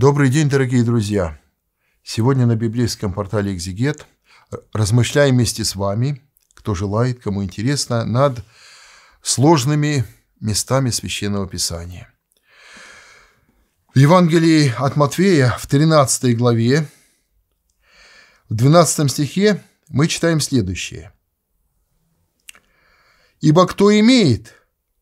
Добрый день, дорогие друзья! Сегодня на библейском портале «Экзегет» размышляем вместе с вами, кто желает, кому интересно, над сложными местами Священного Писания. В Евангелии от Матфея в 13 главе, в 12 стихе мы читаем следующее. «Ибо кто имеет,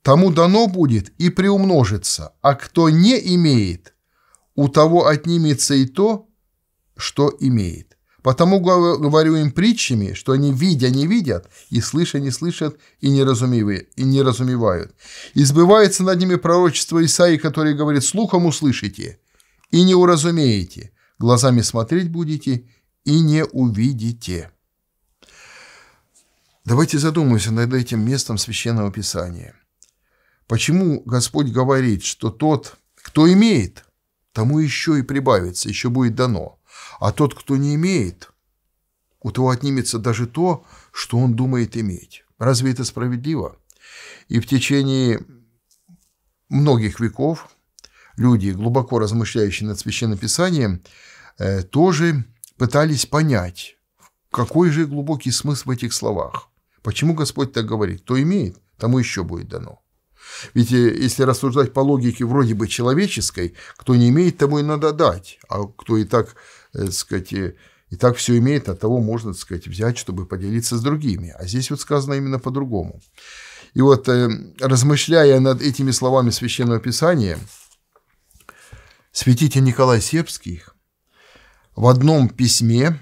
тому дано будет и приумножится, а кто не имеет – у того отнимется и то, что имеет. Потому говорю им притчами, что они видя не видят, и слыша не слышат, и не, разумевают, и не разумевают. Избывается над ними пророчество Исаи, который говорит «слухом услышите, и не уразумеете, глазами смотреть будете, и не увидите». Давайте задумаемся над этим местом Священного Писания. Почему Господь говорит, что тот, кто имеет – тому еще и прибавится, еще будет дано. А тот, кто не имеет, у того отнимется даже то, что он думает иметь. Разве это справедливо? И в течение многих веков люди, глубоко размышляющие над Священным Писанием, э, тоже пытались понять, какой же глубокий смысл в этих словах. Почему Господь так говорит? Кто имеет, тому еще будет дано. Ведь э, если рассуждать по логике вроде бы человеческой, кто не имеет, тому и надо дать, а кто и так, так э, сказать, э, и так все имеет, от того можно, так сказать, взять, чтобы поделиться с другими. А здесь вот сказано именно по-другому. И вот, размышляя над этими словами Священного Писания, святитель Николай Сербский в одном письме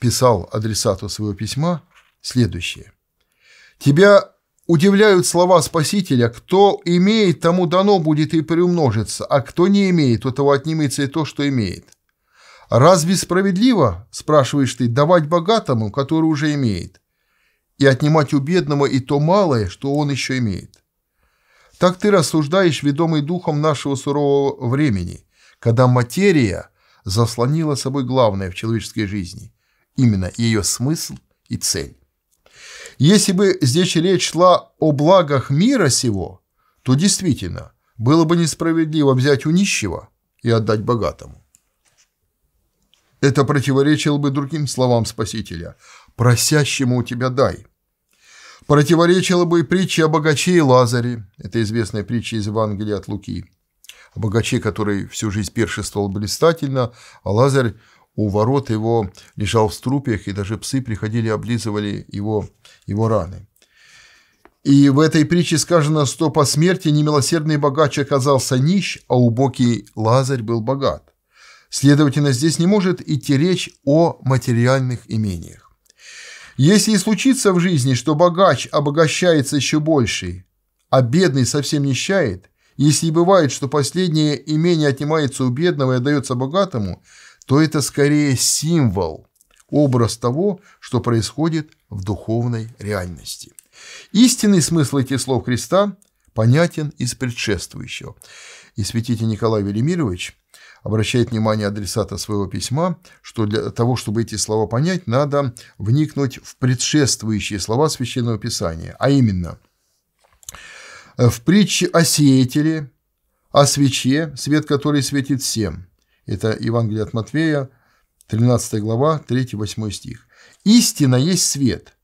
писал адресату своего письма следующее. «Тебя Удивляют слова Спасителя, кто имеет, тому дано будет и приумножится, а кто не имеет, у того отнимется и то, что имеет. Разве справедливо, спрашиваешь ты, давать богатому, который уже имеет, и отнимать у бедного и то малое, что он еще имеет? Так ты рассуждаешь, ведомый духом нашего сурового времени, когда материя заслонила собой главное в человеческой жизни, именно ее смысл и цель. Если бы здесь речь шла о благах мира сего, то действительно было бы несправедливо взять у нищего и отдать богатому. Это противоречило бы другим словам Спасителя «просящему у тебя дай». Противоречило бы и притче о богаче и Лазаре, это известная притча из Евангелия от Луки, о богаче, который всю жизнь першествовал блистательно, а Лазарь у ворот его лежал в струпьях, и даже псы приходили, облизывали его, его раны. И в этой притче сказано, что по смерти немилосердный богач оказался нищ, а убокий Лазарь был богат. Следовательно, здесь не может идти речь о материальных имениях. Если и случится в жизни, что богач обогащается еще больше, а бедный совсем нищает, если и бывает, что последнее имение отнимается у бедного и отдается богатому – то это скорее символ, образ того, что происходит в духовной реальности. Истинный смысл этих слов Христа понятен из предшествующего. И святитель Николай Велимирович обращает внимание адресата своего письма, что для того, чтобы эти слова понять, надо вникнуть в предшествующие слова Священного Писания, а именно в притче о сеятеле, о свече, свет которой светит всем – это Евангелие от Матвея, 13 глава, 3-8 стих. «Истина есть свет.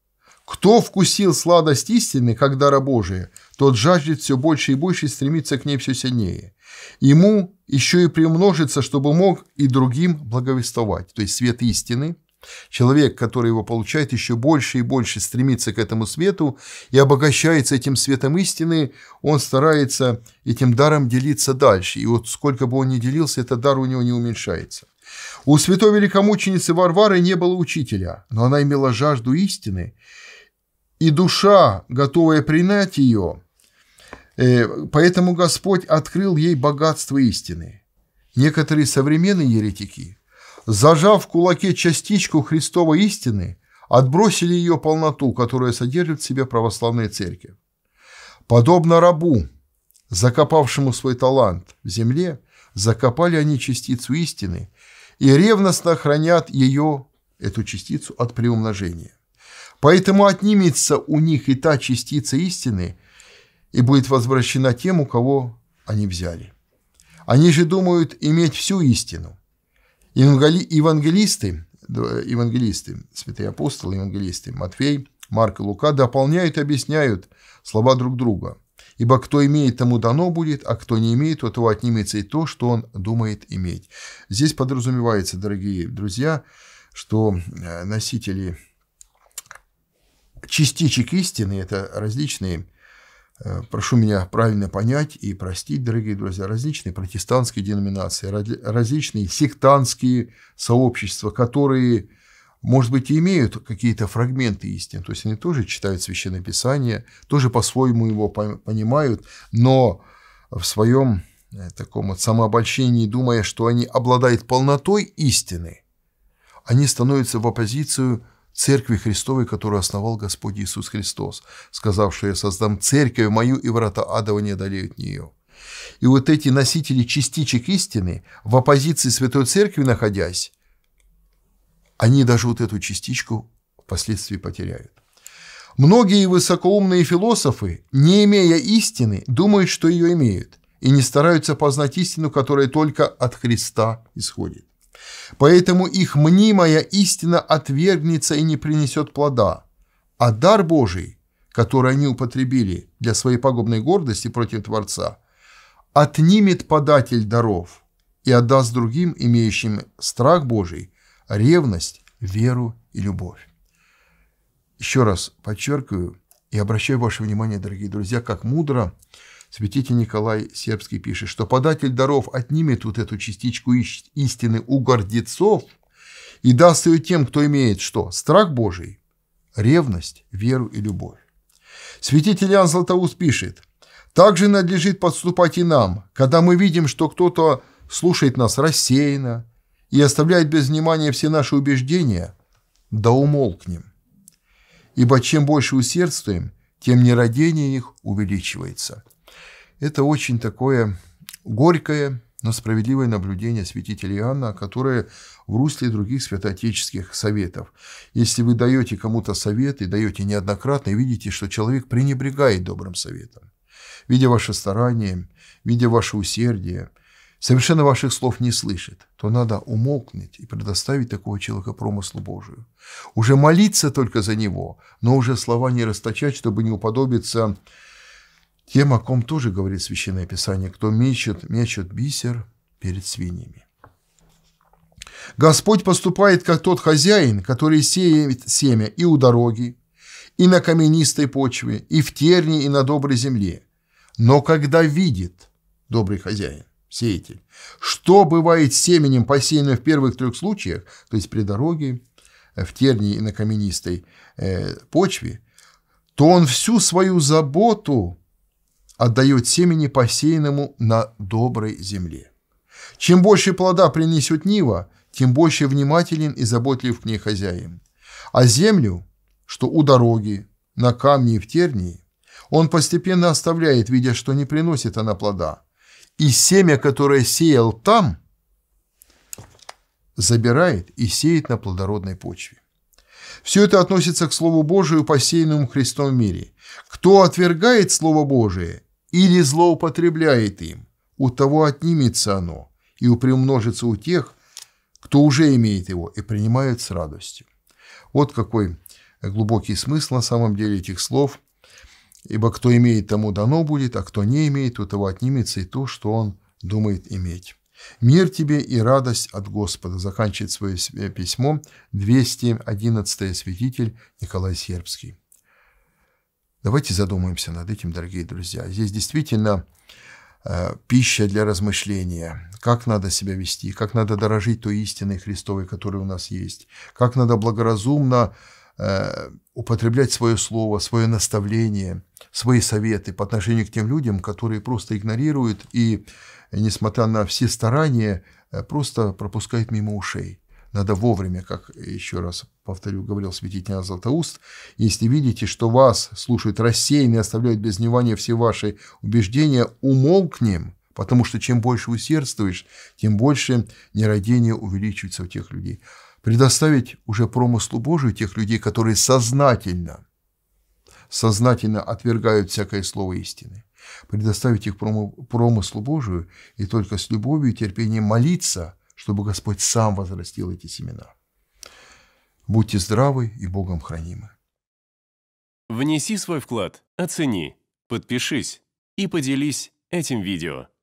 Кто вкусил сладость истины, как дара Божия, тот жаждет все больше и больше и стремится к ней все сильнее. Ему еще и приумножится, чтобы мог и другим благовествовать». То есть свет истины – Человек, который его получает, еще больше и больше стремится к этому свету и обогащается этим светом истины, он старается этим даром делиться дальше. И вот сколько бы он ни делился, этот дар у него не уменьшается. У святой великомученицы Варвары не было учителя, но она имела жажду истины, и душа, готовая принять ее, э, поэтому Господь открыл ей богатство истины. Некоторые современные еретики – зажав в кулаке частичку Христовой истины, отбросили ее полноту, которая содержит в себе православные церкви. Подобно рабу, закопавшему свой талант в земле, закопали они частицу истины и ревностно хранят ее, эту частицу, от приумножения. Поэтому отнимется у них и та частица истины и будет возвращена тем, у кого они взяли. Они же думают иметь всю истину – Евангелисты, евангелисты, святые апостолы, евангелисты, Матфей, Марк и Лука дополняют и объясняют слова друг друга. Ибо кто имеет, тому дано будет, а кто не имеет, у того отнимется и то, что он думает иметь. Здесь подразумевается, дорогие друзья, что э, носители частичек истины – это различные Э, прошу меня правильно понять и простить, дорогие друзья, различные протестантские деноминации, различные сектантские сообщества, которые, может быть, и имеют какие-то фрагменты истины, то есть они тоже читают Священное Писание, тоже по-своему его понимают, но в своем э, таком вот самообольщении, думая, что они обладают полнотой истины, они становятся в оппозицию церкви Христовой, которую основал Господь Иисус Христос, сказавший, я создам церковь мою, и врата адова не одолеют нее. И вот эти носители частичек истины, в оппозиции Святой Церкви находясь, они даже вот эту частичку впоследствии потеряют. Многие высокоумные философы, не имея истины, думают, что ее имеют, и не стараются познать истину, которая только от Христа исходит. Поэтому их мнимая истина отвергнется и не принесет плода. А дар Божий, который они употребили для своей пагубной гордости против Творца, отнимет податель даров и отдаст другим, имеющим страх Божий, ревность, веру и любовь. Еще раз подчеркиваю и обращаю ваше внимание, дорогие друзья, как мудро – Святитель Николай Сербский пишет, что податель даров отнимет вот эту частичку истины у гордецов и даст ее тем, кто имеет что? Страх Божий, ревность, веру и любовь. Святитель Иоанн Златоуст пишет, «Также надлежит подступать и нам, когда мы видим, что кто-то слушает нас рассеянно и оставляет без внимания все наши убеждения, да умолкнем. Ибо чем больше усердствуем, тем нерадение их увеличивается. Это очень такое горькое, но справедливое наблюдение святителя Иоанна, которое в русле других святоотеческих советов. Если вы даете кому-то совет и даете неоднократно, и видите, что человек пренебрегает добрым советом, видя ваше старание, видя ваше усердие, совершенно ваших слов не слышит, то надо умолкнуть и предоставить такого человека промыслу Божию. Уже молиться только за него, но уже слова не расточать, чтобы не уподобиться тем, о ком тоже говорит Священное Писание, кто мечет, мечет бисер перед свиньями. Господь поступает, как тот хозяин, который сеет семя и у дороги, и на каменистой почве, и в терне, и на доброй земле. Но когда видит добрый хозяин, сеятель, что бывает с семенем, посеянным в первых трех случаях, то есть при дороге, в терне и на каменистой э, почве, то он всю свою заботу отдает семени посеянному на доброй земле. Чем больше плода принесет Нива, тем больше внимателен и заботлив к ней хозяин. А землю, что у дороги, на камне и в тернии, он постепенно оставляет, видя, что не приносит она плода. И семя, которое сеял там, забирает и сеет на плодородной почве. Все это относится к Слову Божию, посеянному Христом в мире. Кто отвергает Слово Божие или злоупотребляет им, у того отнимется оно и упреумножится у тех, кто уже имеет его и принимает с радостью. Вот какой глубокий смысл на самом деле этих слов. Ибо кто имеет, тому дано будет, а кто не имеет, у того отнимется и то, что он думает иметь. «Мир тебе и радость от Господа», заканчивает свое э, письмо 211 святитель Николай Сербский. Давайте задумаемся над этим, дорогие друзья. Здесь действительно э, пища для размышления. Как надо себя вести, как надо дорожить той истиной Христовой, которая у нас есть, как надо благоразумно Э, употреблять свое слово, свое наставление, свои советы по отношению к тем людям, которые просто игнорируют и, несмотря на все старания, э, просто пропускают мимо ушей. Надо вовремя, как еще раз повторю, говорил святитель Златоуст, если видите, что вас слушают рассеянно и оставляют без внимания все ваши убеждения, умолкнем, потому что чем больше усердствуешь, тем больше нерадение увеличивается у тех людей предоставить уже промыслу Божию тех людей, которые сознательно, сознательно отвергают всякое слово истины, предоставить их промыслу Божию и только с любовью и терпением молиться, чтобы Господь сам возрастил эти семена. Будьте здравы и Богом хранимы. Внеси свой вклад, оцени, подпишись и поделись этим видео.